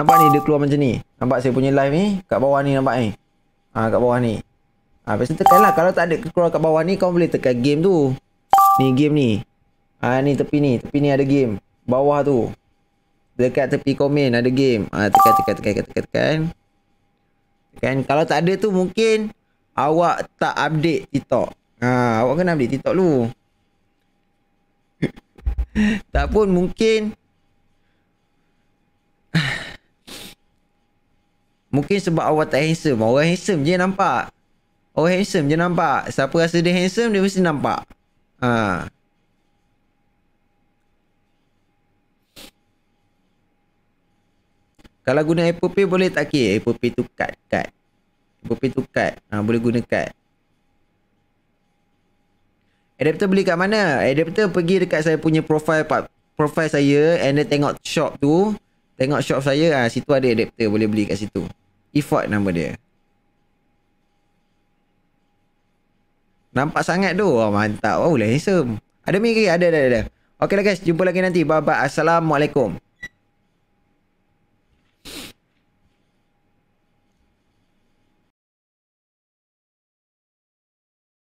Nampak ni dia keluar macam ni. Nampak saya punya live ni kat bawah ni nampak ni. Ah ha, kat bawah ni. Ah ha, biasa lah kalau tak ada keluar kat bawah ni kau boleh tekan game tu. Ni game ni. Ah ha, ni tepi ni, tepi ni ada game. Bawah tu. Dekat tepi komen ada game. Ah ha, tekan tekan tekan tekan tekan. Kan kalau tak ada tu mungkin awak tak update TikTok. Ah ha, awak kena update TikTok dulu. tak pun mungkin Mungkin sebab awak tak handsome. Orang handsome je nampak. Orang handsome je nampak. Siapa rasa dia handsome, dia mesti nampak. Ha. Kalau guna Apple Pay boleh tak kira? Apple Pay tu card, card. Apple Pay tu card. Ha, boleh guna card. Adapter beli kat mana? Adapter pergi dekat saya punya profile part profile saya and then tengok shop tu tengok shop saya ha, situ ada adapter boleh beli kat situ Ifat nama dia. Nampak sangat tu. Oh, mantap. Oh, boleh handsome. Ada mirip. Ada, ada, ada. Okeylah guys. Jumpa lagi nanti. Bye-bye. Assalamualaikum.